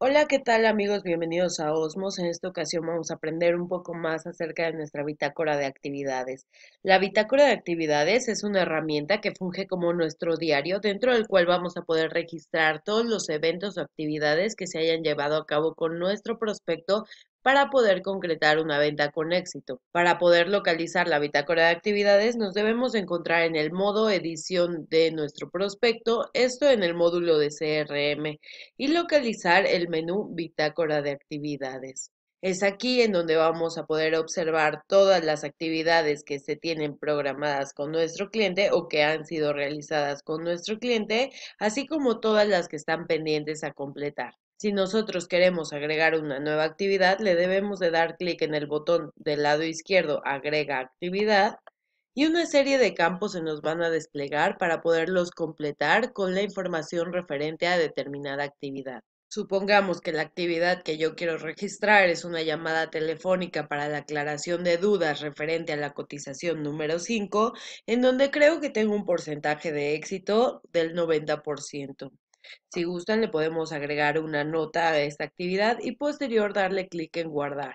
Hola, ¿qué tal amigos? Bienvenidos a Osmos. En esta ocasión vamos a aprender un poco más acerca de nuestra bitácora de actividades. La bitácora de actividades es una herramienta que funge como nuestro diario dentro del cual vamos a poder registrar todos los eventos o actividades que se hayan llevado a cabo con nuestro prospecto para poder concretar una venta con éxito. Para poder localizar la bitácora de actividades nos debemos encontrar en el modo edición de nuestro prospecto, esto en el módulo de CRM, y localizar el menú bitácora de actividades. Es aquí en donde vamos a poder observar todas las actividades que se tienen programadas con nuestro cliente o que han sido realizadas con nuestro cliente, así como todas las que están pendientes a completar. Si nosotros queremos agregar una nueva actividad, le debemos de dar clic en el botón del lado izquierdo Agrega actividad y una serie de campos se nos van a desplegar para poderlos completar con la información referente a determinada actividad. Supongamos que la actividad que yo quiero registrar es una llamada telefónica para la aclaración de dudas referente a la cotización número 5, en donde creo que tengo un porcentaje de éxito del 90%. Si gustan, le podemos agregar una nota a esta actividad y posterior darle clic en guardar.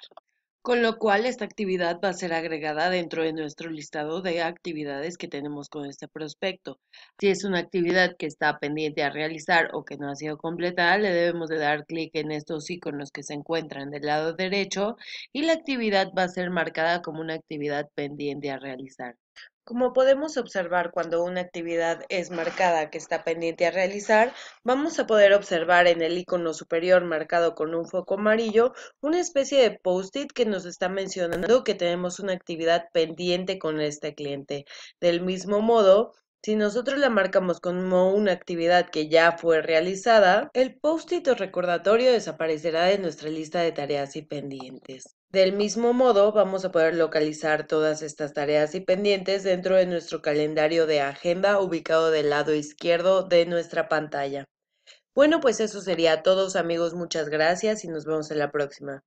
Con lo cual, esta actividad va a ser agregada dentro de nuestro listado de actividades que tenemos con este prospecto. Si es una actividad que está pendiente a realizar o que no ha sido completada, le debemos de dar clic en estos iconos que se encuentran del lado derecho y la actividad va a ser marcada como una actividad pendiente a realizar. Como podemos observar cuando una actividad es marcada que está pendiente a realizar, vamos a poder observar en el icono superior marcado con un foco amarillo una especie de post-it que nos está mencionando que tenemos una actividad pendiente con este cliente. Del mismo modo, si nosotros la marcamos como una actividad que ya fue realizada, el post-it o recordatorio desaparecerá de nuestra lista de tareas y pendientes. Del mismo modo, vamos a poder localizar todas estas tareas y pendientes dentro de nuestro calendario de agenda ubicado del lado izquierdo de nuestra pantalla. Bueno, pues eso sería todo amigos, muchas gracias y nos vemos en la próxima.